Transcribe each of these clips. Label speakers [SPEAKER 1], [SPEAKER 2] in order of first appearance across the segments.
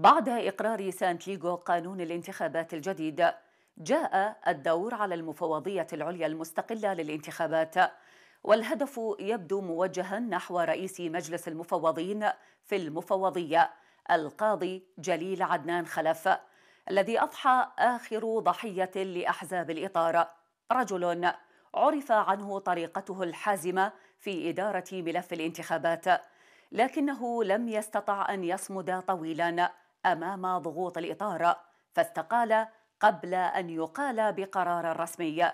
[SPEAKER 1] بعد إقرار سانتياغو قانون الانتخابات الجديد جاء الدور على المفوضية العليا المستقلة للانتخابات والهدف يبدو موجها نحو رئيس مجلس المفوضين في المفوضية القاضي جليل عدنان خلف الذي أضحى آخر ضحية لأحزاب الإطار رجل عرف عنه طريقته الحازمة في إدارة ملف الانتخابات لكنه لم يستطع أن يصمد طويلا امام ضغوط الاطار فاستقال قبل ان يقال بقرار رسمي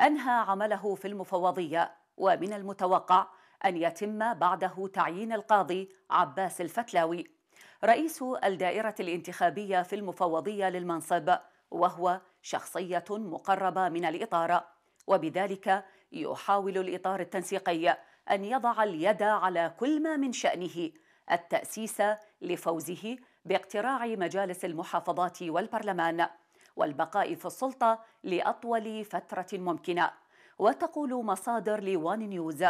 [SPEAKER 1] انهى عمله في المفوضيه ومن المتوقع ان يتم بعده تعيين القاضي عباس الفتلاوي رئيس الدائره الانتخابيه في المفوضيه للمنصب وهو شخصيه مقربه من الاطار وبذلك يحاول الاطار التنسيقي ان يضع اليد على كل ما من شانه التاسيس لفوزه باقتراع مجالس المحافظات والبرلمان والبقاء في السلطة لأطول فترة ممكنة وتقول مصادر لوان نيوز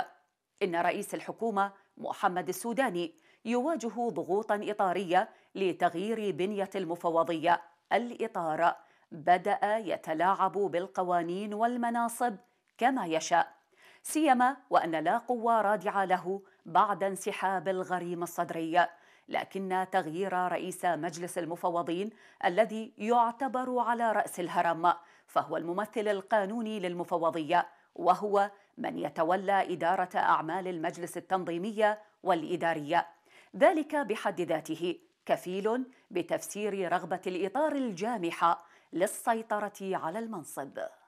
[SPEAKER 1] إن رئيس الحكومة محمد السوداني يواجه ضغوطا إطارية لتغيير بنية المفوضية الإطار بدأ يتلاعب بالقوانين والمناصب كما يشاء سيما وأن لا قوى رادعة له بعد انسحاب الغريم الصدري لكن تغيير رئيس مجلس المفوضين الذي يعتبر على راس الهرم فهو الممثل القانوني للمفوضيه وهو من يتولى اداره اعمال المجلس التنظيميه والاداريه ذلك بحد ذاته كفيل بتفسير رغبه الاطار الجامحه للسيطره على المنصب